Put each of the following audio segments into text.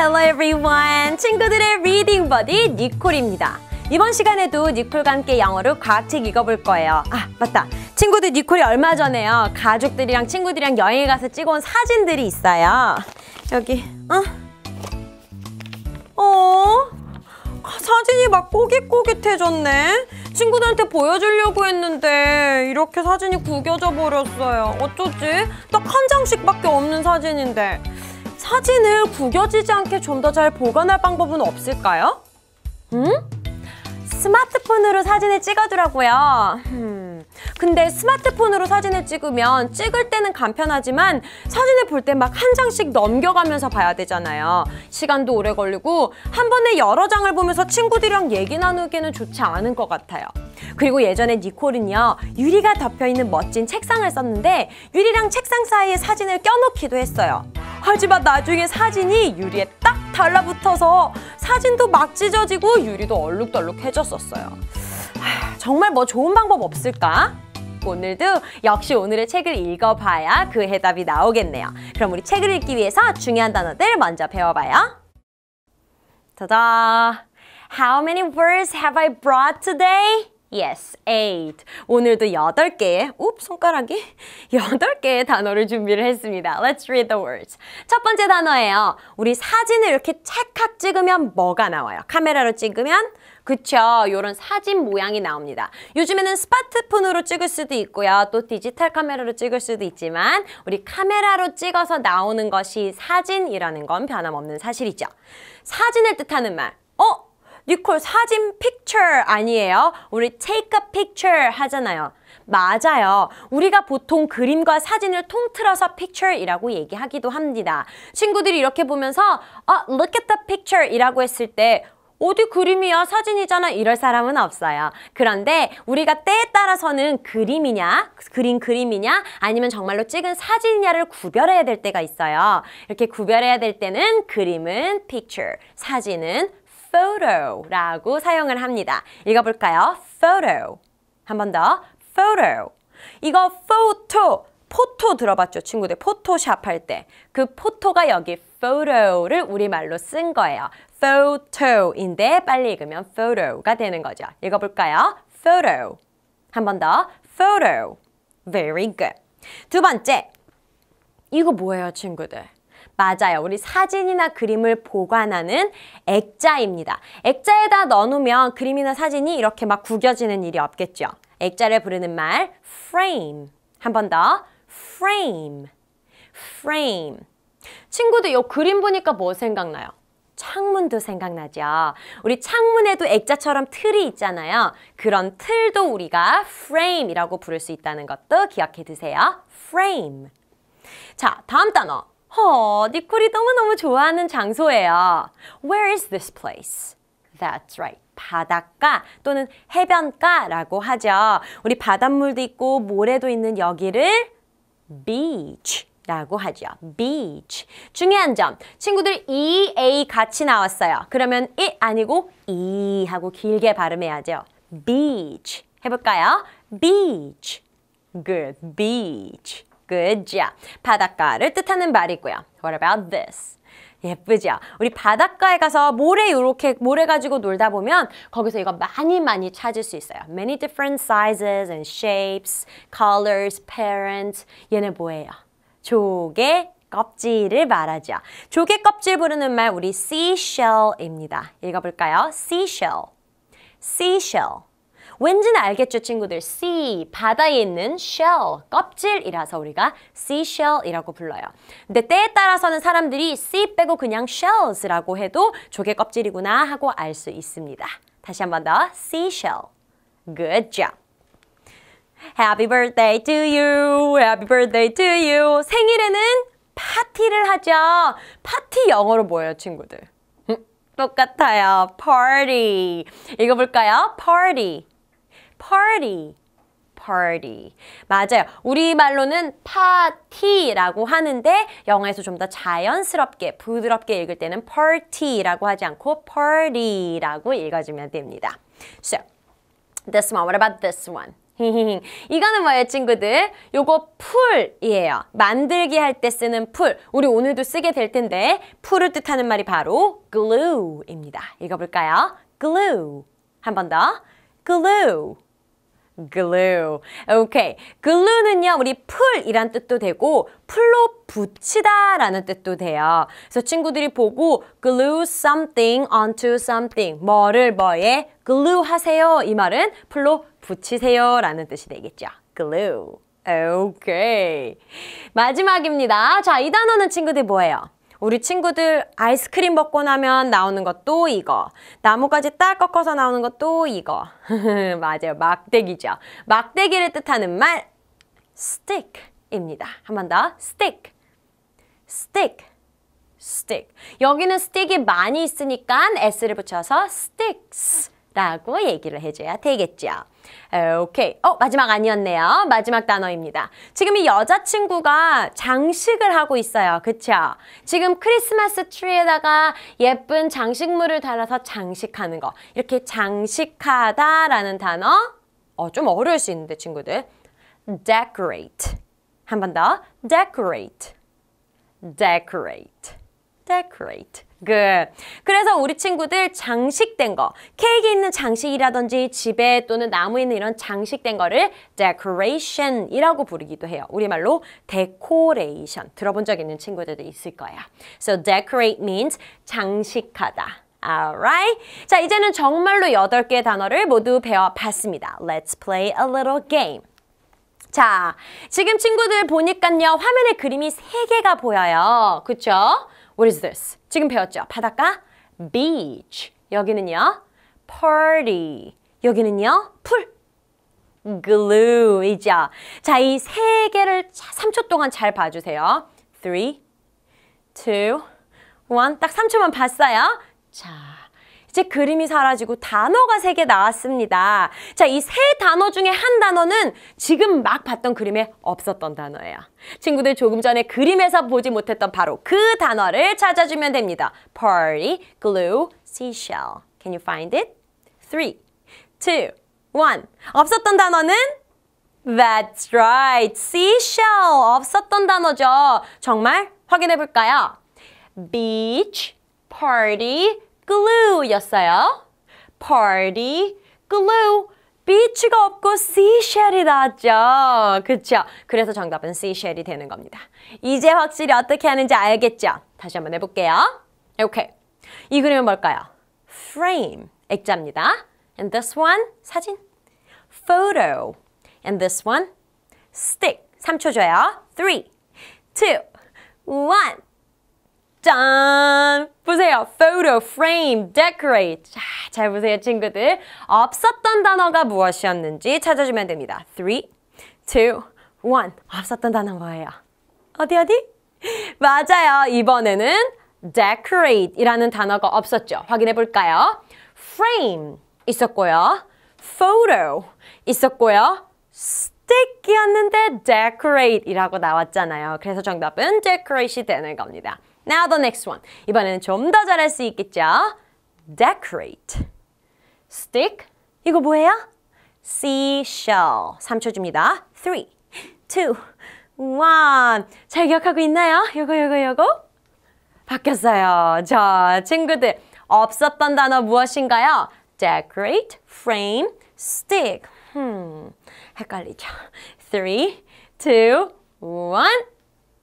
Hello everyone! 친구들의 리딩 버디 니콜입니다. 이번 시간에도 니콜과 함께 영어로 과학책 읽어볼 거예요. 아, 맞다. 친구들 니콜이 얼마 전에요. 가족들이랑 친구들이랑 여행에 가서 찍어온 사진들이 있어요. 여기, 어? 어? 사진이 막 꼬깃꼬깃해졌네. 친구들한테 보여주려고 했는데 이렇게 사진이 구겨져 버렸어요. 어쩌지? 딱 한 장씩밖에 없는 사진인데. 사진을 구겨지지 않게 좀 더 잘 보관할 방법은 없을까요? 응? 스마트폰으로 사진을 찍어두라고요. 근데 스마트폰으로 사진을 찍으면 찍을 때는 간편하지만 사진을 볼 때 막 한 장씩 넘겨가면서 봐야 되잖아요. 시간도 오래 걸리고 한 번에 여러 장을 보면서 친구들이랑 얘기 나누기는 에 좋지 않은 것 같아요. 그리고 예전에 니콜은요 유리가 덮여있는 멋진 책상을 썼는데 유리랑 책상 사이에 사진을 껴놓기도 했어요 하지만 나중에 사진이 유리에 딱 달라붙어서 사진도 막 찢어지고 유리도 얼룩덜룩해졌어요 없었어요. 정말 뭐 좋은 방법 없을까? 오늘도 역시 오늘의 책을 읽어봐야 그 해답이 나오겠네요. 그럼 우리 책을 읽기 위해서 중요한 단어들 먼저 배워봐요. 짜잔! How many words have I brought today? Yes, eight. 오늘도 8개의, 웁, 손가락이 8개의 단어를 준비를 했습니다. Let's read the words. 첫 번째 단어예요. 우리 사진을 이렇게 찰칵 찍으면 뭐가 나와요? 카메라로 찍으면 그쵸? 요런 사진 모양이 나옵니다. 요즘에는 스마트폰으로 찍을 수도 있고요. 또 디지털 카메라로 찍을 수도 있지만 우리 카메라로 찍어서 나오는 것이 사진이라는 건 변함없는 사실이죠. 사진을 뜻하는 말. 어? 니콜 사진 picture 아니에요? 우리 take a picture 하잖아요. 맞아요. 우리가 보통 그림과 사진을 통틀어서 picture이라고 얘기하기도 합니다. 친구들이 이렇게 보면서 어, look at the picture이라고 했을 때 어디 그림이야 사진이잖아 이럴 사람은 없어요. 그런데 우리가 때에 따라서는 그림이냐 그린 그림이냐 아니면 정말로 찍은 사진이냐를 구별해야 될 때가 있어요. 이렇게 구별해야 될 때는 그림은 picture, 사진은 photo라고 사용을 합니다. 읽어볼까요? photo 한 번더 photo 이거 photo 포토 들어봤죠 친구들 포토샵 할 때그 포토가 여기 photo를 우리말로 쓴 거예요 photo인데 빨리 읽으면 photo가 되는 거죠. 읽어볼까요? photo. 한 번 더. photo. Very good. 두 번째. 이거 뭐예요, 친구들? 맞아요. 우리 사진이나 그림을 보관하는 액자입니다. 액자에다 넣어놓으면 그림이나 사진이 이렇게 막 구겨지는 일이 없겠죠. 액자를 부르는 말 frame. 한 번 더. frame. frame. 친구들 요 그림 보니까 뭐 생각나요? 창문도 생각나죠. 우리 창문에도 액자처럼 틀이 있잖아요. 그런 틀도 우리가 frame이라고 부를 수 있다는 것도 기억해 두세요. frame. 자, 다음 단어. 허, 니콜이 네 너무너무 좋아하는 장소예요. Where is this place? That's right. 바닷가 또는 해변가라고 하죠. 우리 바닷물도 있고 모래도 있는 여기를 beach 라고 하죠. beach. 중요한 점. 친구들 EA 같이 나왔어요. 그러면 이 아니고 이 e 하고 길게 발음해야죠. beach. 해볼까요? beach. good. beach. good job. 바닷가를 뜻하는 말이고요. What about this? 예쁘죠? 우리 바닷가에 가서 모래 이렇게 모래 가지고 놀다 보면 거기서 이거 많이 많이 찾을 수 있어요. Many different sizes and shapes, colors, parents. 얘네 뭐예요? 조개 껍질을 말하죠. 조개 껍질 부르는 말 우리 seashell입니다. 읽어볼까요? seashell, seashell. 왠지는 알겠죠, 친구들? sea, 바다에 있는 shell, 껍질이라서 우리가 seashell이라고 불러요. 근데 때에 따라서는 사람들이 sea 빼고 그냥 shells라고 해도 조개 껍질이구나 하고 알 수 있습니다. 다시 한 번 더, seashell. Good job. Happy birthday to you. Happy birthday to you. 생일에는 파티를 하죠. 파티 영어로 뭐예요, 친구들? 똑같아요. party. 읽어볼까요? party. party. party. 맞아요. 우리말로는 파티라고 하는데 영어에서 좀 더 자연스럽게 부드럽게 읽을 때는 party라고 하지 않고 party라고 읽어주면 됩니다. So, this one. What about this one? 이거는 뭐예요 친구들? 요거 풀이에요. 만들기 할 때 쓰는 풀. 우리 오늘도 쓰게 될 텐데 풀을 뜻하는 말이 바로 glue입니다. 읽어볼까요? glue. 한 번 더. glue. glue. 오케이. glue는요, 우리 풀이란 뜻도 되고, 풀로 붙이다 라는 뜻도 돼요. 그래서 친구들이 보고, glue something onto something. 뭐를 뭐에 glue 하세요. 이 말은 풀로 붙이세요 라는 뜻이 되겠죠. glue. 오케이. 마지막입니다. 자, 이 단어는 친구들 뭐예요? 우리 친구들 아이스크림 먹고 나면 나오는 것도 이거 나뭇가지 딱 꺾어서 나오는 것도 이거 맞아요 막대기죠 막대기를 뜻하는 말 stick입니다 한 번더 stick stick stick 여기는 stick이 많이 있으니까 s를 붙여서 sticks 라고 얘기를 해줘야 되겠죠. 오케이. 어, 마지막 아니었네요. 마지막 단어입니다. 지금 이 여자친구가 장식을 하고 있어요. 그쵸? 지금 크리스마스 트리에다가 예쁜 장식물을 달아서 장식하는 거. 이렇게 장식하다 라는 단어. 어, 좀 어려울 수 있는데, 친구들. decorate. 한 번 더. decorate. decorate. decorate. Good. 그래서 우리 친구들 장식된 거, 케이크 있는 장식이라든지 집에 또는 나무에 있는 이런 장식된 거를 decoration이라고 부르기도 해요. 우리말로 decoration. 들어본 적 있는 친구들도 있을 거야. So decorate means 장식하다. Alright. 자, 이제는 정말로 8개의 단어를 모두 배워봤습니다. Let's play a little game. 자, 지금 친구들 보니깐요 화면에 그림이 3개가 보여요. 그쵸? What is this? 지금 배웠죠? 바닷가 beach. 여기는요. party. 여기는요. 풀. glue이죠. 자, 이 세 개를 3초 동안 잘 봐주세요. 3, 2, 1. 딱 3초만 봤어요. 자, 이제 그림이 사라지고 단어가 세 개 나왔습니다. 자, 이 세 단어 중에 한 단어는 지금 막 봤던 그림에 없었던 단어예요. 친구들 조금 전에 그림에서 보지 못했던 바로 그 단어를 찾아주면 됩니다. Party, glue, seashell. Can you find it? 3, 2, 1. 없었던 단어는 That's right. seashell. 없었던 단어죠. 정말 확인해 볼까요? beach, party, glue였어요. party, glue. beach가 없고 seashell이 나왔죠. 그렇죠? 그래서 정답은 seashell이 되는 겁니다. 이제 확실히 어떻게 하는지 알겠죠? 다시 한번 해볼게요. 오케이. 이 그림은 뭘까요? frame, 액자입니다. And this one, 사진. photo. And this one, stick. 3초 줘요. 3, 2, 1. 짠! 보세요. photo, frame, decorate. 자, 잘 보세요, 친구들. 없었던 단어가 무엇이었는지 찾아주면 됩니다. 3, 2, 1. 없었던 단어 뭐예요? 어디, 어디? 맞아요. 이번에는 decorate 이라는 단어가 없었죠. 확인해 볼까요? frame 있었고요. photo 있었고요. stick이었는데 decorate 이라고 나왔잖아요. 그래서 정답은 decorate이 되는 겁니다. Now the next one. 이번에는 좀 더 잘할 수 있겠죠? Decorate. Stick. 이거 뭐예요? Seashell. 3초 줍니다. 3, 2, 1. 잘 기억하고 있나요? 요거 요거 요거. 바뀌었어요. 자, 친구들. 없었던 단어 무엇인가요? Decorate, frame, stick. 헷갈리죠? 3, 2, 1.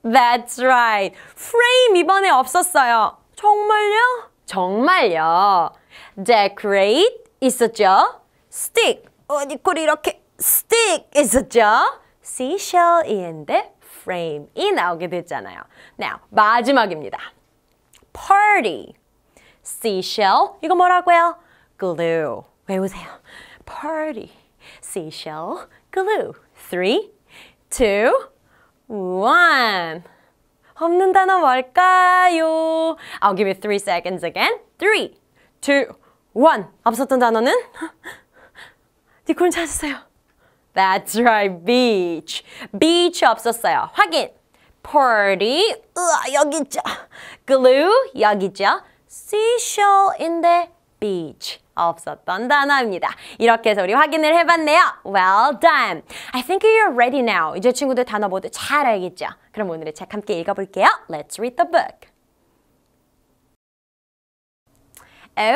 That's right. frame 이번에 없었어요. 정말요? 정말요. decorate 있었죠? stick 어, 니콜이 이렇게 stick 있었죠? seashell 이인데 frame이 나오게 됐잖아요. Now 마지막입니다. party seashell 이거 뭐라고요? glue 외우세요. party seashell glue 3 2 one. 없는 단어 뭘까요? I'll give you three seconds again. Three, two, one. 없었던 단어는? 니콜 찾으세요. That's right, beach. beach 없었어요. 확인. party, 으아, 여기 있죠. glue, 여기 있죠. seashell인데 beach. 없었던 단어입니다. 이렇게 해서 우리 확인을 해봤네요. Well done. I think you're ready now. 이제 친구들 단어 모두 잘 알겠죠? 그럼 오늘의 책 함께 읽어볼게요. Let's read the book.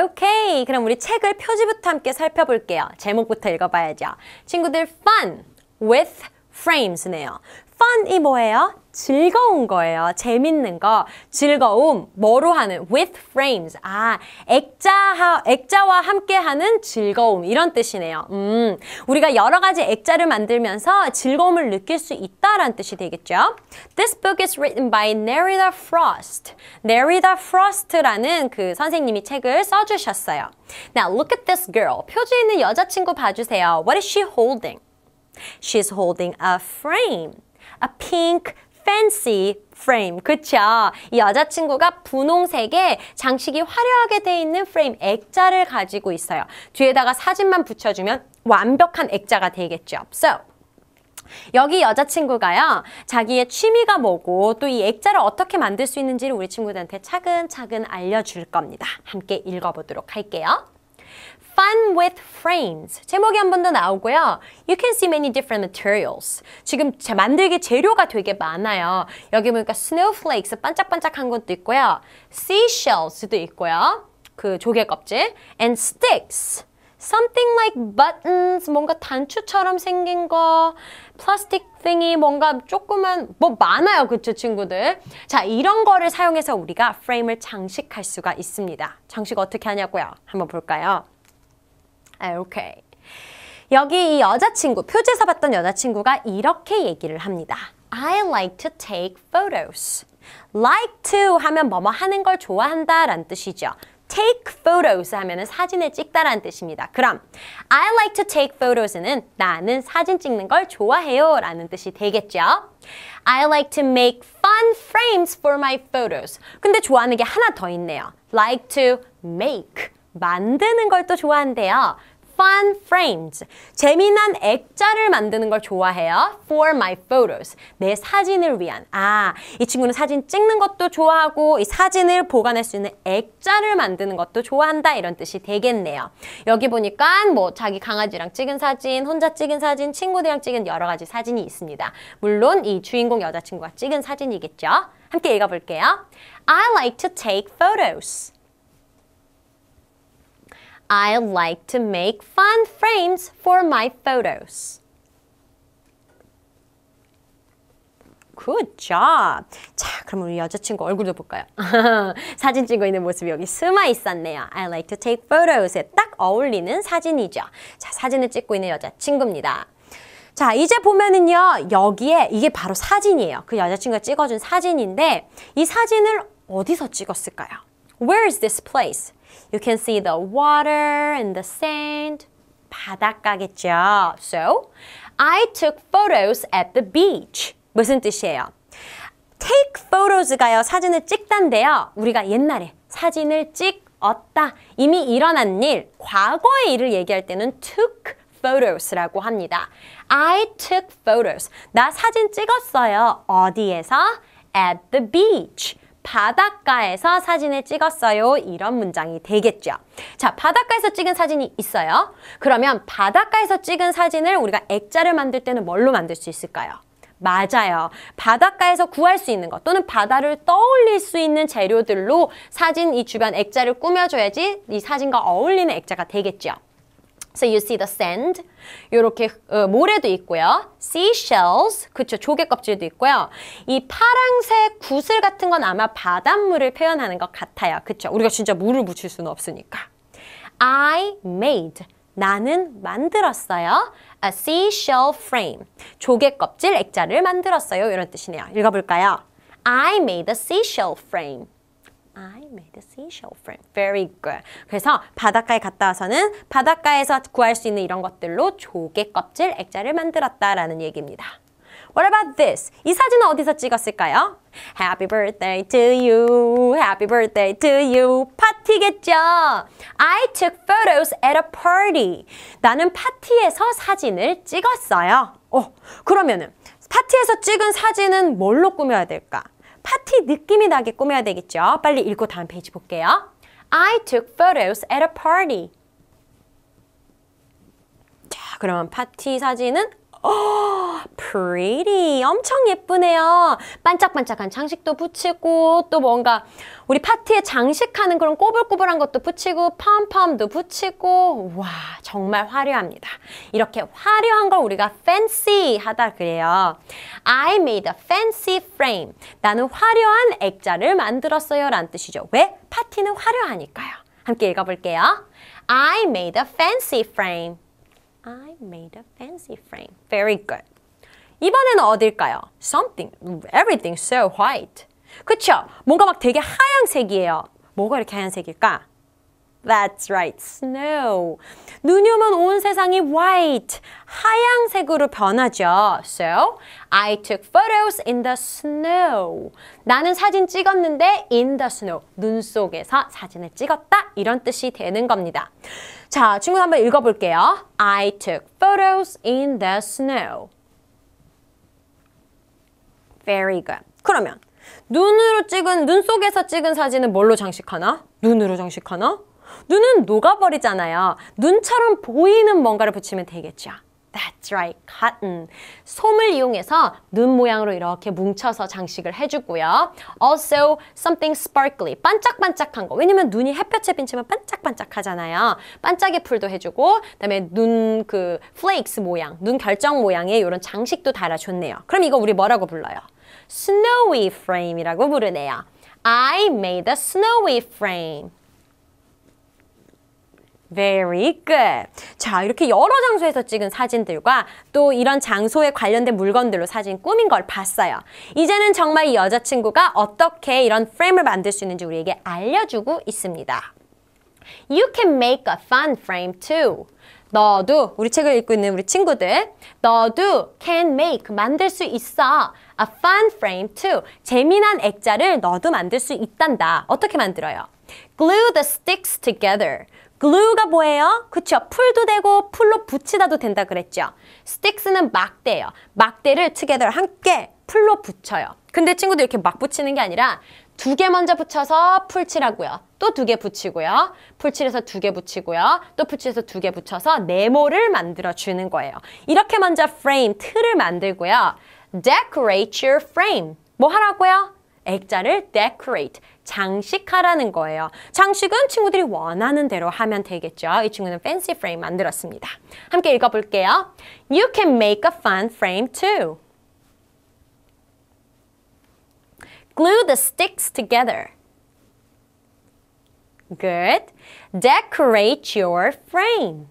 오케이, 그럼 우리 책을 표지부터 함께 살펴볼게요. 제목부터 읽어봐야죠. 친구들, fun with frames네요. fun이 뭐예요? 즐거운 거예요. 재밌는 거. 즐거움. 뭐로 하는? with frames. 아, 액자, 액자와 함께 하는 즐거움. 이런 뜻이네요. 음, 우리가 여러 가지 액자를 만들면서 즐거움을 느낄 수 있다라는 뜻이 되겠죠. This book is written by Nerida Frost. Nerida Frost라는 그 선생님이 책을 써주셨어요. Now look at this girl. 표지에 있는 여자친구 봐주세요. What is she holding? She's holding a frame. a pink fancy frame. 그쵸? 이 여자친구가 분홍색의 장식이 화려하게 돼 있는 프레임 액자를 가지고 있어요. 뒤에다가 사진만 붙여주면 완벽한 액자가 되겠죠. So, 여기 여자친구가요 자기의 취미가 뭐고 또 이 액자를 어떻게 만들 수 있는지를 우리 친구들한테 차근차근 알려줄 겁니다 함께 읽어보도록 할게요 Fun with frames. 제목이 한 번 더 나오고요. You can see many different materials. 지금 만들기 재료가 되게 많아요. 여기 보니까 snowflakes, 반짝반짝한 것도 있고요. Seashells도 있고요. 그 조개 껍질. And sticks. Something like buttons, 뭔가 단추처럼 생긴 거, 플라스틱 thingy, 뭔가 조그만, 뭐 많아요, 그쵸, 친구들? 자, 이런 거를 사용해서 우리가 프레임을 장식할 수가 있습니다. 장식 어떻게 하냐고요? 한번 볼까요? 아, 오케이. 여기 이 여자친구, 표지에서 봤던 여자친구가 이렇게 얘기를 합니다. I like to take photos. like to 하면 뭐뭐 하는 걸 좋아한다 라는 뜻이죠. take photos 하면 사진을 찍다라는 뜻입니다. 그럼 I like to take photos는 나는 사진 찍는 걸 좋아해요 라는 뜻이 되겠죠. I like to make fun frames for my photos. 근데 좋아하는 게 하나 더 있네요. like to make 만드는 걸 또 좋아한대요. fun frames. 재미난 액자를 만드는 걸 좋아해요. for my photos. 내 사진을 위한. 아, 이 친구는 사진 찍는 것도 좋아하고 이 사진을 보관할 수 있는 액자를 만드는 것도 좋아한다. 이런 뜻이 되겠네요. 여기 보니까 뭐 자기 강아지랑 찍은 사진, 혼자 찍은 사진, 친구들이랑 찍은 여러 가지 사진이 있습니다. 물론 이 주인공 여자친구가 찍은 사진이겠죠. 함께 읽어볼게요. I like to take photos. I like to make fun frames for my photos. Good job. 자, 그럼 우리 여자친구 얼굴도 볼까요? 사진 찍고 있는 모습이 여기 숨어 있었네요. I like to take photos에 딱 어울리는 사진이죠. 자, 사진을 찍고 있는 여자친구입니다. 자, 이제 보면은요, 여기에 이게 바로 사진이에요. 그 여자친구가 찍어준 사진인데 이 사진을 어디서 찍었을까요? Where is this place? You can see the water and the sand. 바닷가겠죠. So, I took photos at the beach. 무슨 뜻이에요? take photos가요. 사진을 찍단데요. 우리가 옛날에 사진을 찍었다. 이미 일어난 일, 과거의 일을 얘기할 때는 took photos라고 합니다. I took photos. 나 사진 찍었어요. 어디에서? at the beach. 바닷가에서 사진을 찍었어요. 이런 문장이 되겠죠. 자, 바닷가에서 찍은 사진이 있어요. 그러면 바닷가에서 찍은 사진을 우리가 액자를 만들 때는 뭘로 만들 수 있을까요? 맞아요. 바닷가에서 구할 수 있는 것 또는 바다를 떠올릴 수 있는 재료들로 사진 이 주변 액자를 꾸며줘야지 이 사진과 어울리는 액자가 되겠죠. So you see the sand. 이렇게 어, 모래도 있고요. Seashells. 그쵸. 조개 껍질도 있고요. 이 파랑색 구슬 같은 건 아마 바닷물을 표현하는 것 같아요. 그쵸. 우리가 진짜 물을 묻힐 수는 없으니까. I made. 나는 만들었어요. A seashell frame. 조개 껍질 액자를 만들었어요. 이런 뜻이네요. 읽어볼까요? I made a seashell frame. I made a seashell frame. Very good. 그래서 바닷가에 갔다 와서는 바닷가에서 구할 수 있는 이런 것들로 조개 껍질 액자를 만들었다라는 얘기입니다. What about this? 이 사진은 어디서 찍었을까요? Happy birthday to you. Happy birthday to you. 파티겠죠? I took photos at a party. 나는 파티에서 사진을 찍었어요. 어, 그러면은 파티에서 찍은 사진은 뭘로 꾸며야 될까? 파티 느낌이 나게 꾸며야 되겠죠? 빨리 읽고 다음 페이지 볼게요. I took photos at a party. 자, 그러면 파티 사진은 어, pretty. 엄청 예쁘네요. 반짝반짝한 장식도 붙이고 또 뭔가 우리 파티에 장식하는 그런 꼬불꼬불한 것도 붙이고 펌펌도 붙이고 와 정말 화려합니다. 이렇게 화려한 걸 우리가 fancy 하다 그래요. I made a fancy frame. 나는 화려한 액자를 만들었어요 라는 뜻이죠. 왜? 파티는 화려하니까요. 함께 읽어볼게요. I made a fancy frame. I made a fancy frame. Very good. 이번에는 어딜까요? Something, everything so white. 그쵸? 뭔가 막 되게 하얀색이에요. 뭐가 이렇게 하얀색일까? That's right, snow. 눈이 오면 온 세상이 white, 하얀색으로 변하죠. So, I took photos in the snow. 나는 사진 찍었는데 in the snow, 눈 속에서 사진을 찍었다. 이런 뜻이 되는 겁니다. 자, 친구 들 한번 읽어볼게요. I took photos in the snow. Very good. 그러면 눈으로 찍은, 눈 속에서 찍은 사진은 뭘로 장식하나? 눈으로 장식하나? 눈은 녹아버리잖아요. 눈처럼 보이는 뭔가를 붙이면 되겠죠. That's right, cotton. 솜을 이용해서 눈 모양으로 이렇게 뭉쳐서 장식을 해주고요. Also, something sparkly. 반짝반짝한 거. 왜냐면 눈이 햇볕에 비치면 반짝반짝하잖아요. 반짝이 풀도 해주고 그다음에 눈그 플레이크스 모양, 눈 결정 모양의 이런 장식도 달아줬네요. 그럼 이거 우리 뭐라고 불러요? Snowy frame이라고 부르네요. I made a snowy frame. Very good. 자, 이렇게 여러 장소에서 찍은 사진들과 또 이런 장소에 관련된 물건들로 사진 꾸민 걸 봤어요. 이제는 정말 이 여자친구가 어떻게 이런 프레임을 만들 수 있는지 우리에게 알려주고 있습니다. You can make a fun frame too. 너도 우리 책을 읽고 있는 우리 친구들 너도 can make 만들 수 있어 a fun frame too 재미난 액자를 너도 만들 수 있단다 어떻게 만들어요? glue the sticks together glue가 뭐예요? 그쵸? 풀도 되고 풀로 붙이다도 된다 그랬죠. sticks는 막대예요. 막대를 together 함께 풀로 붙여요. 근데 친구들 이렇게 막 붙이는 게 아니라 두 개 먼저 붙여서 풀칠하고요. 또 두 개 붙이고요. 풀칠해서 두 개 붙이고요. 또 풀칠해서 두 개 붙여서 네모를 만들어주는 거예요. 이렇게 먼저 frame, 틀을 만들고요. decorate your frame. 뭐 하라고요? 액자를 decorate, 장식하라는 거예요. 장식은 친구들이 원하는 대로 하면 되겠죠. 이 친구는 fancy frame 만들었습니다. 함께 읽어볼게요. You can make a fun frame too. Glue the sticks together. Good. Decorate your frame.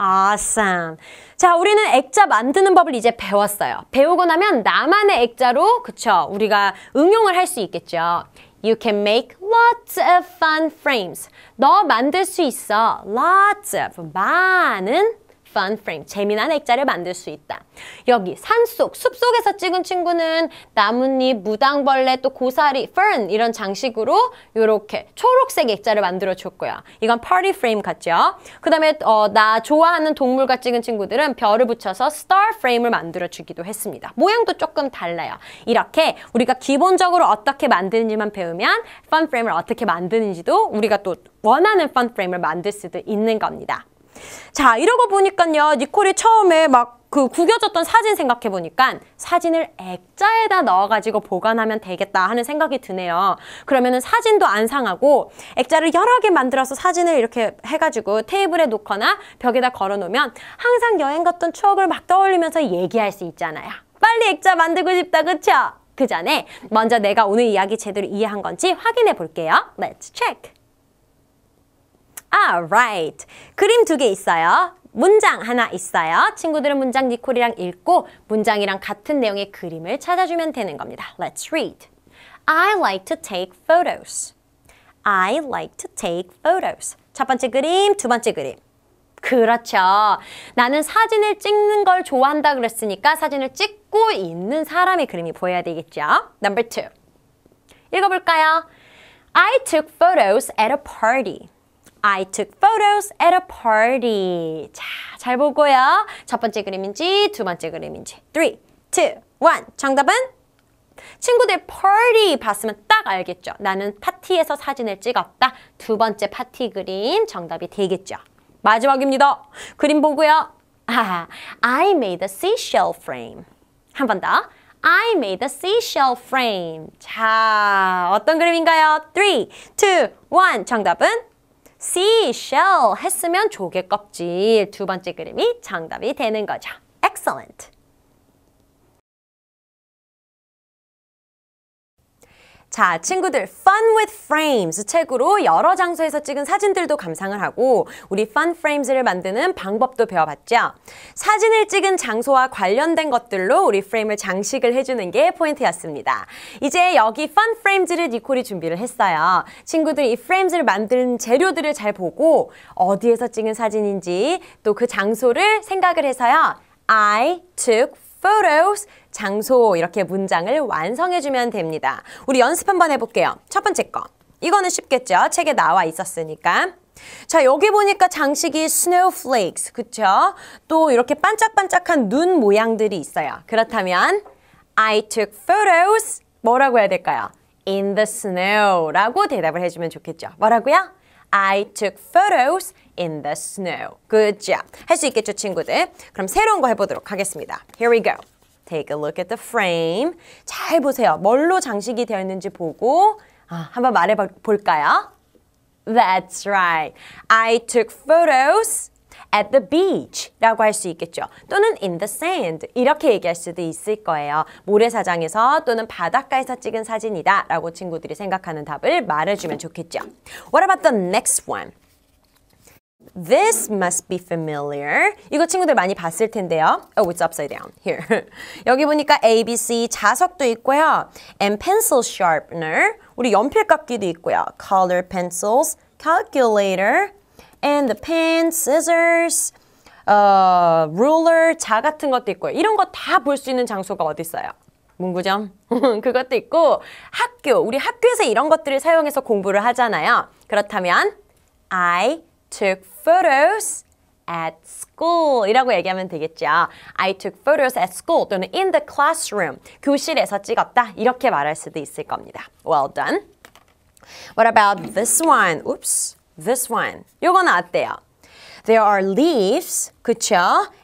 Awesome. 자, 우리는 액자 만드는 법을 이제 배웠어요. 배우고 나면 나만의 액자로, 그쵸, 우리가 응용을 할 수 있겠죠. You can make lots of fun frames. 너 만들 수 있어. Lots of, 많은 fun frame, 재미난 액자를 만들 수 있다. 여기 산속, 숲속에서 찍은 친구는 나뭇잎, 무당벌레, 또 고사리, fern 이런 장식으로 이렇게 초록색 액자를 만들어줬고요. 이건 party frame 같죠? 그 다음에 어, 나 좋아하는 동물과 찍은 친구들은 별을 붙여서 star frame을 만들어주기도 했습니다. 모양도 조금 달라요. 이렇게 우리가 기본적으로 어떻게 만드는지만 배우면 fun frame을 어떻게 만드는지도 우리가 또 원하는 fun frame을 만들 수도 있는 겁니다. 자, 이러고 보니까요. 니콜이 처음에 막 그 구겨졌던 사진 생각해보니까 사진을 액자에다 넣어가지고 보관하면 되겠다 하는 생각이 드네요. 그러면은 사진도 안 상하고 액자를 여러 개 만들어서 사진을 이렇게 해가지고 테이블에 놓거나 벽에다 걸어놓으면 항상 여행 갔던 추억을 막 떠올리면서 얘기할 수 있잖아요. 빨리 액자 만들고 싶다, 그쵸? 그 전에 먼저 내가 오늘 이야기 제대로 이해한 건지 확인해 볼게요. Let's check! Alright. 아, 그림 두 개 있어요. 문장 하나 있어요. 친구들은 문장 니콜이랑 읽고 문장이랑 같은 내용의 그림을 찾아주면 되는 겁니다. Let's read. I like to take photos. I like to take photos. 첫 번째 그림, 두 번째 그림. 그렇죠. 나는 사진을 찍는 걸 좋아한다 그랬으니까 사진을 찍고 있는 사람의 그림이 보여야 되겠죠. Number two. 읽어볼까요? I took photos at a party. I took photos at a party. 자, 잘 보고요. 첫 번째 그림인지 두 번째 그림인지. 3, 2, 1. 정답은? 친구들 party 봤으면 딱 알겠죠. 나는 파티에서 사진을 찍었다. 두 번째 파티 그림 정답이 되겠죠. 마지막입니다. 그림 보고요. I made a seashell frame. 한 번 더. I made a seashell frame. 자, 어떤 그림인가요? 3, 2, 1. 정답은? seashell 했으면 조개 껍질 두 번째 그림이 정답이 되는 거죠. Excellent. 자, 친구들 Fun with Frames 책으로 여러 장소에서 찍은 사진들도 감상을 하고 우리 Fun Frames를 만드는 방법도 배워봤죠. 사진을 찍은 장소와 관련된 것들로 우리 프레임을 장식을 해주는 게 포인트였습니다. 이제 여기 Fun Frames를 니콜이 준비를 했어요. 친구들 이이프레임 e 를 만든 재료들을 잘 보고 어디에서 찍은 사진인지 또 그 장소를 생각을 해서요. I took photos, 장소 이렇게 문장을 완성해주면 됩니다. 우리 연습 한번 해볼게요. 첫 번째 거. 이거는 쉽겠죠? 책에 나와 있었으니까. 자 여기 보니까 장식이 snowflakes 그쵸? 또 이렇게 반짝반짝한 눈 모양들이 있어요. 그렇다면 I took photos 뭐라고 해야 될까요? in the snow라고 대답을 해주면 좋겠죠. 뭐라고요? I took photos in the snow. Good job. 할 수 있겠죠, 친구들? 그럼 새로운 거 해보도록 하겠습니다. Here we go. Take a look at the frame. 잘 보세요. 뭘로 장식이 되어 있는지 보고 아, 한번 말해 볼까요? That's right. I took photos at the beach 라고 할 수 있겠죠. 또는 in the sand 이렇게 얘기할 수도 있을 거예요. 모래사장에서 또는 바닷가에서 찍은 사진이다 라고 친구들이 생각하는 답을 말해주면 좋겠죠. What about the next one? This must be familiar. 이거 친구들 많이 봤을 텐데요. Oh, it's upside down. Here. 여기 보니까 A, B, C 자석도 있고요. And pencil sharpener. 우리 연필깎이도 있고요. Color pencils, calculator, and the pen, scissors, uh, ruler, 자 같은 것도 있고요. 이런 거 다 볼 수 있는 장소가 어디 있어요? 문구점 그것도 있고 학교 우리 학교에서 이런 것들을 사용해서 공부를 하잖아요. 그렇다면 I took photos at school 이라고 얘기하면 되겠죠. I took photos at school 또는 in the classroom. 교실에서 찍었다. 이렇게 말할 수도 있을 겁니다. Well done. What about this one? Oops. This one. 요거는 어때요? There are leaves, 그쵸?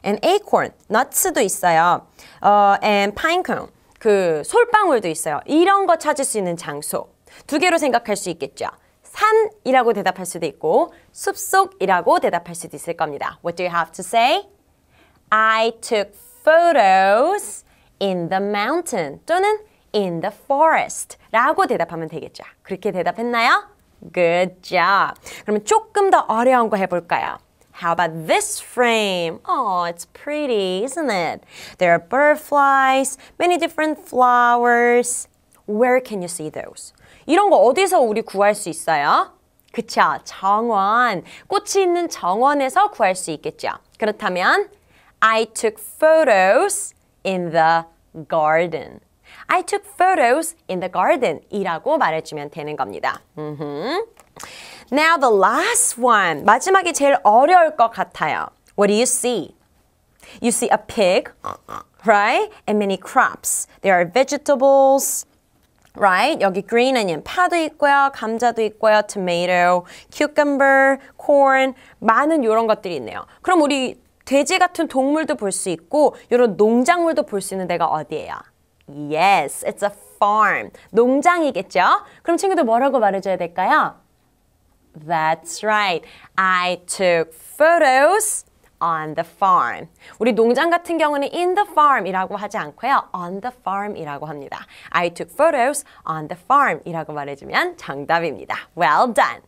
And acorn, nuts도 있어요. Uh, and pine cone, 그 솔방울도 있어요. 이런 거 찾을 수 있는 장소. 두 개로 생각할 수 있겠죠. 산이라고 대답할 수도 있고 숲속이라고 대답할 수도 있을 겁니다. What do you have to say? I took photos in the mountain 또는 in the forest 라고 대답하면 되겠죠. 그렇게 대답했나요? Good job. 그러면 조금 더 어려운 거 해볼까요? How about this frame? Oh, it's pretty, isn't it? There are butterflies, many different flowers. Where can you see those? 이런 거 어디서 우리 구할 수 있어요? 그쵸, 정원. 꽃이 있는 정원에서 구할 수 있겠죠. 그렇다면 I took photos in the garden. I took photos in the garden 이라고 말해주면 되는 겁니다. 음흠. Now the last one. 마지막이 제일 어려울 것 같아요. What do you see? You see a pig, right? And many crops. There are vegetables, right? 여기 green onion, 파도 있고요, 감자도 있고요, tomato, cucumber, corn, 많은 이런 것들이 있네요. 그럼 우리 돼지 같은 동물도 볼 수 있고 이런 농작물도 볼 수 있는 데가 어디예요? Yes, it's a farm. 농장이겠죠? 그럼 친구들 뭐라고 말해줘야 될까요? That's right. I took photos. on the farm. 우리 농장 같은 경우는 in the farm이라고 하지 않고요. on the farm이라고 합니다. I took photos on the farm이라고 말해주면 정답입니다. Well done.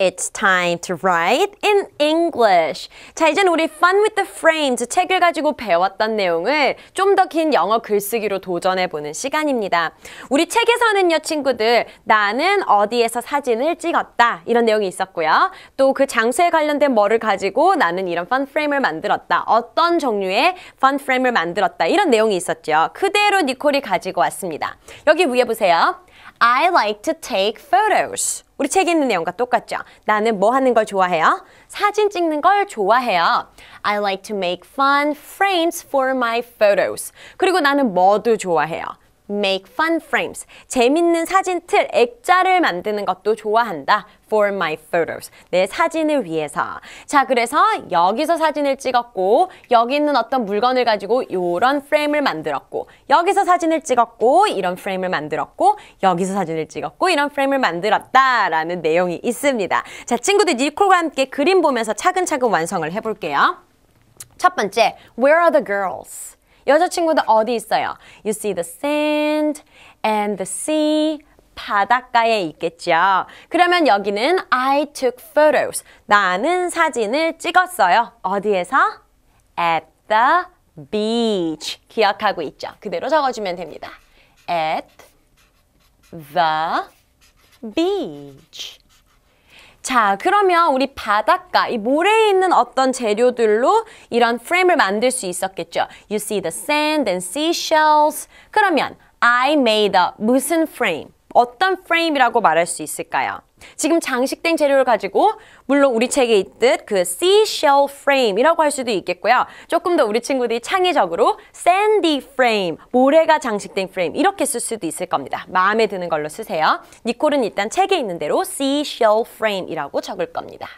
It's time to write in English. 자, 이젠 우리 Fun with the Frames 책을 가지고 배웠던 내용을 좀 더 긴 영어 글쓰기로 도전해보는 시간입니다. 우리 책에서는요, 친구들, 나는 어디에서 사진을 찍었다. 이런 내용이 있었고요. 또 그 장소에 관련된 뭐를 가지고 나는 이런 Fun Frame을 만들었다. 어떤 종류의 Fun Frame을 만들었다. 이런 내용이 있었죠. 그대로 니콜이 가지고 왔습니다. 여기 위에 보세요. I like to take photos. 우리 책 읽는 내용과 똑같죠? 나는 뭐 하는 걸 좋아해요? 사진 찍는 걸 좋아해요. I like to make fun frames for my photos. 그리고 나는 뭐도 좋아해요? make fun frames. 재밌는 사진 틀, 액자를 만드는 것도 좋아한다. for my photos. 내 사진을 위해서. 자, 그래서 여기서 사진을 찍었고 여기 있는 어떤 물건을 가지고 이런 프레임을 만들었고 여기서 사진을 찍었고 이런 프레임을 만들었고 여기서 사진을 찍었고 이런 프레임을 만들었다라는 내용이 있습니다. 자, 친구들 니콜과 함께 그림 보면서 차근차근 완성을 해볼게요. 첫 번째, where are the girls? 여자친구는 어디 있어요? You see the sand and the sea. 바닷가에 있겠죠. 그러면 여기는 I took photos. 나는 사진을 찍었어요. 어디에서? At the beach. 기억하고 있죠. 그대로 적어주면 됩니다. At the beach. 자, 그러면 우리 바닷가, 이 모래에 있는 어떤 재료들로 이런 프레임을 만들 수 있었겠죠. You see the sand and seashells. 그러면 I made a 무슨 프레임? 어떤 프레임이라고 말할 수 있을까요? 지금 장식된 재료를 가지고 물론 우리 책에 있듯 그 seashell frame이라고 할 수도 있겠고요. 조금 더 우리 친구들이 창의적으로 sandy frame, 모래가 장식된 프레임 이렇게 쓸 수도 있을 겁니다. 마음에 드는 걸로 쓰세요. 니콜은 일단 책에 있는 대로 seashell frame이라고 적을 겁니다.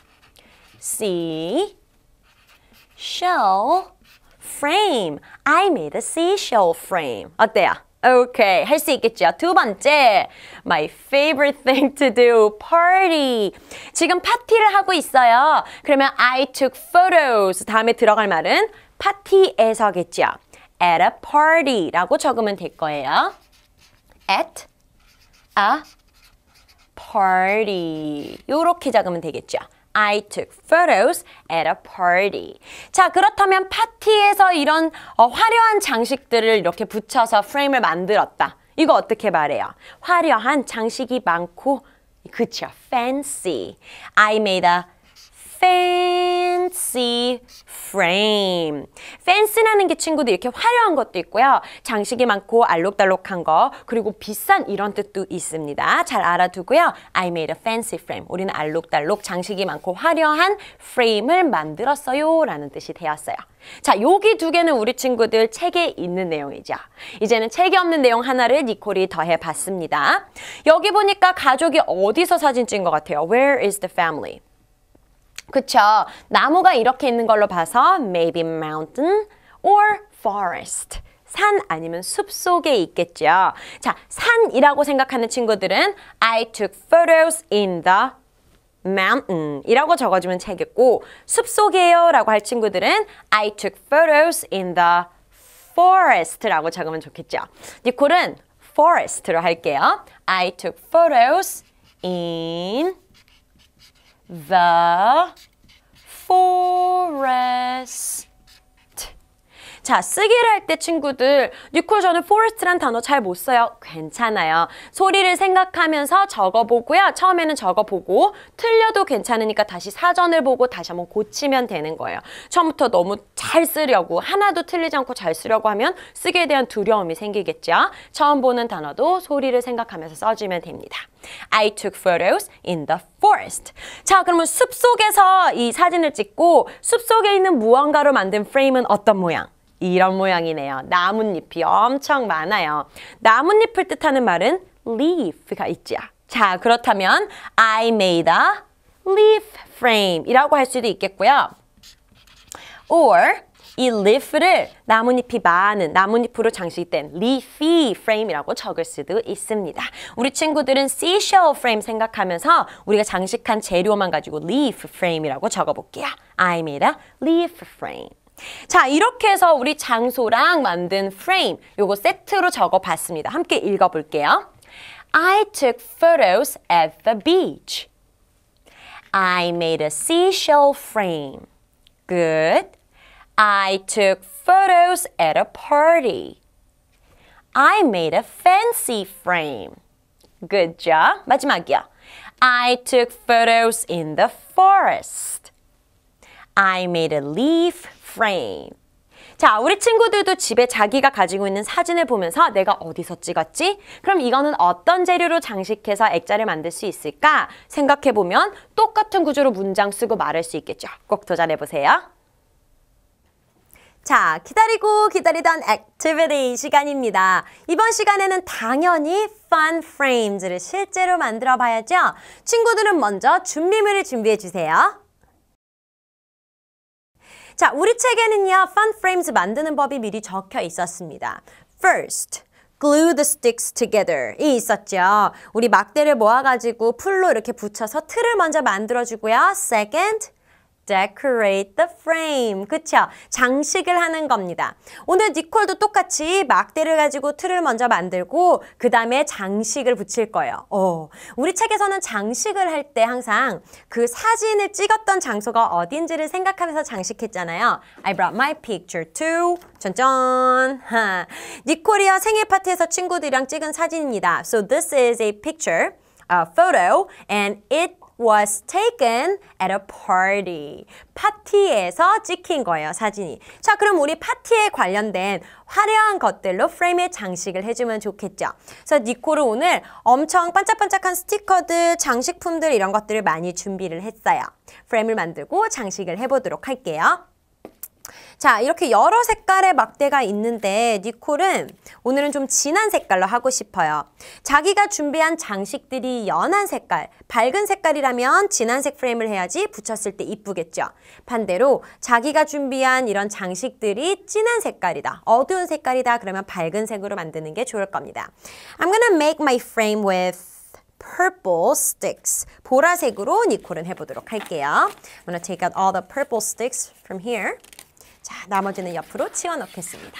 sea shell frame. I made a seashell frame. 어때요? Okay, 할 수 있겠죠. 두 번째, my favorite thing to do, party. 지금 파티를 하고 있어요. 그러면 I took photos. 다음에 들어갈 말은 파티에서겠죠. At a party라고 적으면 될 거예요. At a party. 요렇게 적으면 되겠죠. I took photos at a party. 자, 그렇다면 파티에서 이런 어, 화려한 장식들을 이렇게 붙여서 프레임을 만들었다. 이거 어떻게 말해요? 화려한 장식이 많고 그쵸, fancy. I made a fancy frame. fancy라는 게 친구들 이렇게 화려한 것도 있고요. 장식이 많고 알록달록한 거 그리고 비싼 이런 뜻도 있습니다. 잘 알아두고요. I made a fancy frame. 우리는 알록달록 장식이 많고 화려한 프레임을 만들었어요 라는 뜻이 되었어요. 자, 여기 두 개는 우리 친구들 책에 있는 내용이죠. 이제는 책에 없는 내용 하나를 니콜이 더해봤습니다. 여기 보니까 가족이 어디서 사진 찍은 것 같아요? Where is the family? 그쵸? 나무가 이렇게 있는 걸로 봐서 maybe mountain or forest. 산 아니면 숲 속에 있겠죠. 자, 산이라고 생각하는 친구들은 I took photos in the mountain 이라고 적어주면 책이고 숲 속이에요 라고 할 친구들은 I took photos in the forest 라고 적으면 좋겠죠. 니콜은 forest로 할게요. I took photos in the forest. 자, 쓰기를 할 때 친구들, 뉴콜 저는 forest란 단어 잘 못 써요. 괜찮아요. 소리를 생각하면서 적어보고요. 처음에는 적어보고 틀려도 괜찮으니까 다시 사전을 보고 다시 한번 고치면 되는 거예요. 처음부터 너무 잘 쓰려고 하나도 틀리지 않고 잘 쓰려고 하면 쓰기에 대한 두려움이 생기겠죠. 처음 보는 단어도 소리를 생각하면서 써주면 됩니다. I took photos in the forest. 자, 그러면 숲속에서 이 사진을 찍고 숲속에 있는 무언가로 만든 프레임은 어떤 모양? 이런 모양이네요. 나뭇잎이 엄청 많아요. 나뭇잎을 뜻하는 말은 leaf가 있죠. 자, 그렇다면 I made a leaf frame 이라고 할 수도 있겠고요. or 이 leaf를 나뭇잎이 많은 나뭇잎으로 장식된 leafy frame이라고 적을 수도 있습니다. 우리 친구들은 seashell frame 생각하면서 우리가 장식한 재료만 가지고 leaf frame이라고 적어볼게요. I made a leaf frame. 자, 이렇게 해서 우리 장소랑 만든 프레임 요거 세트로 적어 봤습니다. 함께 읽어 볼게요. I took photos at the beach. I made a seashell frame. Good. I took photos at a party. I made a fancy frame. Good job. 마지막이야. I took photos in the forest. I made a leaf frame. 자, 우리 친구들도 집에 자기가 가지고 있는 사진을 보면서 내가 어디서 찍었지? 그럼 이거는 어떤 재료로 장식해서 액자를 만들 수 있을까? 생각해보면 똑같은 구조로 문장 쓰고 말할 수 있겠죠. 꼭 도전해보세요. 자, 기다리고 기다리던 액티비티 시간입니다. 이번 시간에는 당연히 fun frames를 실제로 만들어 봐야죠. 친구들은 먼저 준비물을 준비해 주세요. 자, 우리 책에는요, fun frames 만드는 법이 미리 적혀 있었습니다. First, glue the sticks together 이 있었죠. 우리 막대를 모아가지고 풀로 이렇게 붙여서 틀을 먼저 만들어주고요. Second, decorate the frame. 그쵸? 장식을 하는 겁니다. 오늘 니콜도 똑같이 막대를 가지고 틀을 먼저 만들고 그 다음에 장식을 붙일 거예요. 어, 우리 책에서는 장식을 할 때 항상 그 사진을 찍었던 장소가 어딘지를 생각하면서 장식했잖아요. I brought my picture to 짠짠 하. 니콜이요 생일 파티에서 친구들이랑 찍은 사진입니다. So this is a picture, a photo, and it was taken at a party. 파티에서 찍힌 거예요, 사진이. 자, 그럼 우리 파티에 관련된 화려한 것들로 프레임에 장식을 해주면 좋겠죠. 그래서 니코를 오늘 엄청 반짝반짝한 스티커들, 장식품들 이런 것들을 많이 준비를 했어요. 프레임을 만들고 장식을 해보도록 할게요. 자, 이렇게 여러 색깔의 막대가 있는데 니콜은 오늘은 좀 진한 색깔로 하고 싶어요. 자기가 준비한 장식들이 연한 색깔, 밝은 색깔이라면 진한색 프레임을 해야지 붙였을 때 이쁘겠죠. 반대로 자기가 준비한 이런 장식들이 진한 색깔이다, 어두운 색깔이다 그러면 밝은 색으로 만드는 게 좋을 겁니다. I'm gonna make my frame with purple sticks. 보라색으로 니콜은 해보도록 할게요. I'm gonna take out all the purple sticks from here. 자, 나머지는 옆으로 치워 넣겠습니다.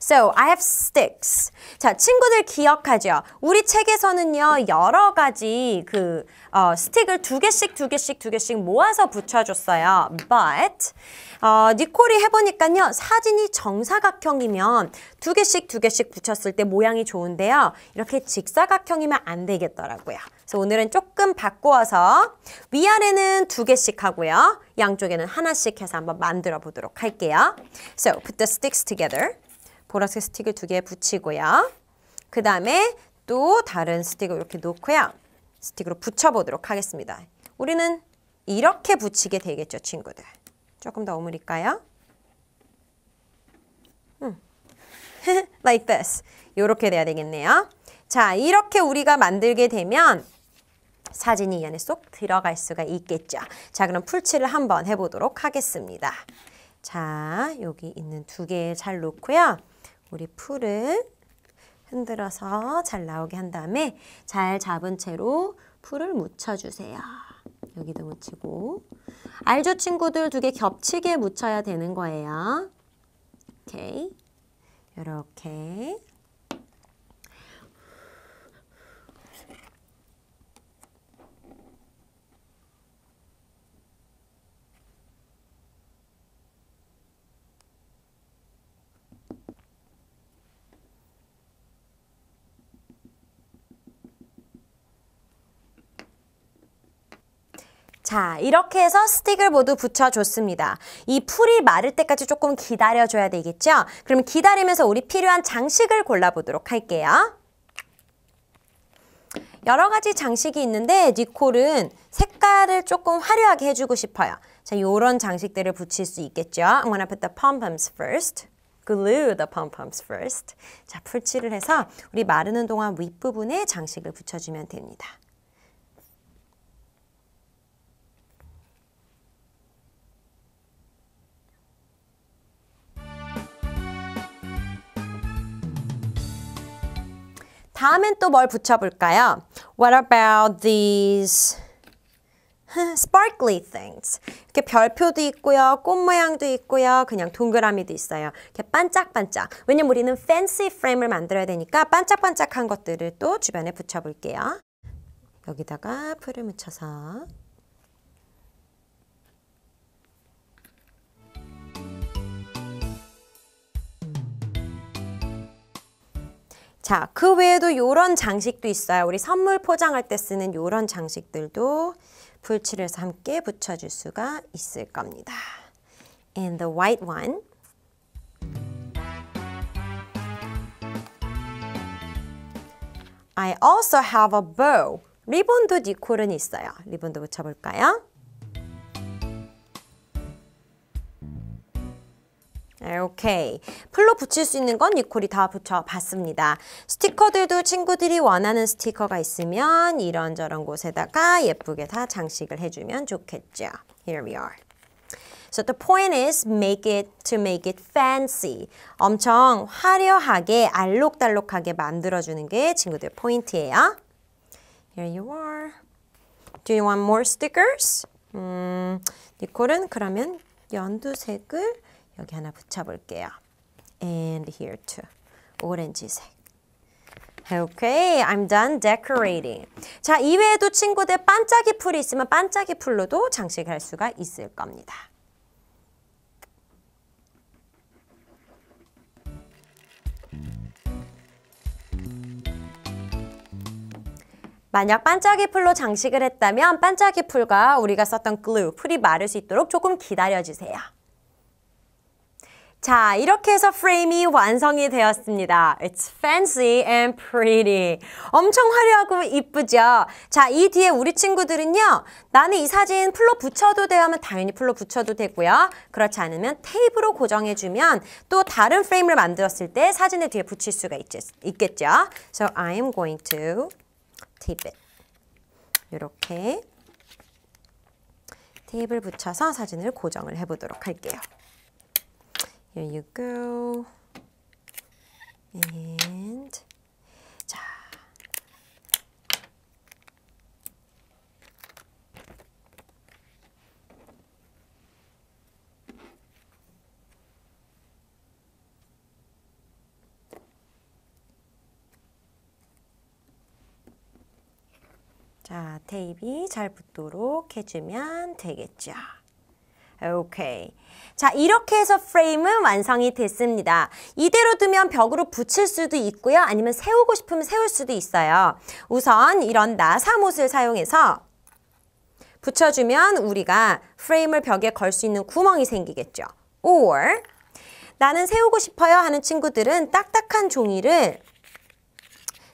So, I have sticks. 자, 친구들 기억하죠? 우리 책에서는요, 여러 가지 그, 어, 스틱을 두 개씩, 두 개씩, 두 개씩 모아서 붙여줬어요. But, 어, 니콜이 해보니까요, 사진이 정사각형이면 두 개씩, 두 개씩 붙였을 때 모양이 좋은데요. 이렇게 직사각형이면 안 되겠더라고요. 그래서 오늘은 조금 바꾸어서 위아래는 두 개씩 하고요. 양쪽에는 하나씩 해서 한번 만들어 보도록 할게요. So, put the sticks together. 보라색 스틱을 두 개 붙이고요. 그 다음에 또 다른 스틱을 이렇게 놓고요. 스틱으로 붙여보도록 하겠습니다. 우리는 이렇게 붙이게 되겠죠, 친구들. 조금 더 오므릴까요? 음. like this. 이렇게 돼야 되겠네요. 자, 이렇게 우리가 만들게 되면 사진이 이 안에 쏙 들어갈 수가 있겠죠. 자, 그럼 풀칠을 한번 해보도록 하겠습니다. 자, 여기 있는 두 개 잘 놓고요. 우리 풀을 흔들어서 잘 나오게 한 다음에 잘 잡은 채로 풀을 묻혀주세요. 여기도 묻히고 알죠 친구들 두 개 겹치게 묻혀야 되는 거예요. 오케이. 이렇게 자, 이렇게 해서 스틱을 모두 붙여줬습니다. 이 풀이 마를 때까지 조금 기다려줘야 되겠죠? 그럼 기다리면서 우리 필요한 장식을 골라보도록 할게요. 여러 가지 장식이 있는데 니콜은 색깔을 조금 화려하게 해주고 싶어요. 자, 요런 장식들을 붙일 수 있겠죠? I'm gonna put the pom-poms first. glue the pom-poms first. 자, 풀칠을 해서 우리 마르는 동안 윗부분에 장식을 붙여주면 됩니다. 다음엔 또 뭘 붙여볼까요? What about these sparkly things? 이렇게 별표도 있고요. 꽃 모양도 있고요. 그냥 동그라미도 있어요. 이렇게 반짝반짝. 왜냐면 우리는 fancy frame을 만들어야 되니까 반짝반짝한 것들을 또 주변에 붙여볼게요. 여기다가 풀을 묻혀서 자, 그 외에도 이런 장식도 있어요. 우리 선물 포장할 때 쓰는 이런 장식들도 풀칠해 함께 붙여줄 수가 있을 겁니다. And the white one. I also have a bow. 리본도 니콜은 있어요. 리본도 붙여볼까요? 오케이. 풀로 붙일 수 있는 건 니콜이 다 붙여봤습니다. 스티커들도 친구들이 원하는 스티커가 있으면 이런저런 곳에다가 예쁘게 다 장식을 해주면 좋겠죠. Here we are. So the point is make it to make it fancy. 엄청 화려하게 알록달록하게 만들어주는 게 친구들 포인트예요. Here you are. Do you want more stickers? 음, 니콜은 그러면 연두색을 여기 하나 붙여볼게요. And here too. 오렌지색. Okay, I'm done decorating. 자, 이외에도 친구들 반짝이 풀이 있으면 반짝이 풀로도 장식할 수가 있을 겁니다. 만약 반짝이 풀로 장식을 했다면 반짝이 풀과 우리가 썼던 g l 풀이 마를 수 있도록 조금 기다려주세요. 자, 이렇게 해서 프레임이 완성이 되었습니다. It's fancy and pretty. 엄청 화려하고 이쁘죠? 자, 이 뒤에 우리 친구들은요. 나는 이 사진 풀로 붙여도 돼 하면 당연히 풀로 붙여도 되고요. 그렇지 않으면 테이프로 고정해주면 또 다른 프레임을 만들었을 때 사진의 뒤에 붙일 수가 있, 겠죠 So I'm going to tape it. 이렇게 테이프를 붙여서 사진을 고정을 해보도록 할게요. Here you go. And 자. 자, 테이프 잘 붙도록 해주면 되겠죠. 오케이. 자, 이렇게 해서 프레임은 완성이 됐습니다. 이대로 두면 벽으로 붙일 수도 있고요. 아니면 세우고 싶으면 세울 수도 있어요. 우선 이런 나사못을 사용해서 붙여주면 우리가 프레임을 벽에 걸 수 있는 구멍이 생기겠죠. or 나는 세우고 싶어요 하는 친구들은 딱딱한 종이를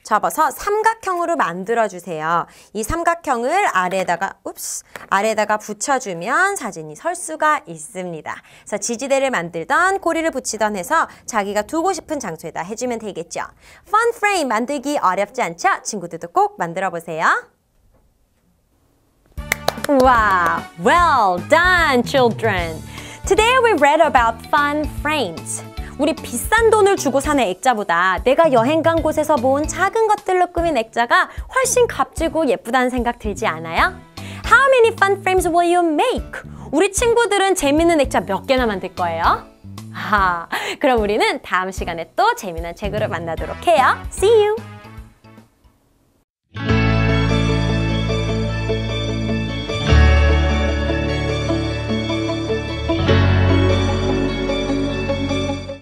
접어서 삼각형으로 만들어주세요. 이 삼각형을 아래에다가 읍스, 아래에다가 붙여주면 사진이 설 수가 있습니다. 그래서 지지대를 만들던 고리를 붙이던 해서 자기가 두고 싶은 장소에다 해주면 되겠죠. 펀 프레임 만들기 어렵지 않죠? 친구들도 꼭 만들어보세요. Wow, well done, children. Today we read about fun frames. 우리 비싼 돈을 주고 사는 액자보다 내가 여행 간 곳에서 모은 작은 것들로 꾸민 액자가 훨씬 값지고 예쁘다는 생각 들지 않아요? How many fun frames will you make? 우리 친구들은 재밌는 액자 몇 개나 만들 거예요? 하, 아, 그럼 우리는 다음 시간에 또 재미난 책으로 만나도록 해요. See you!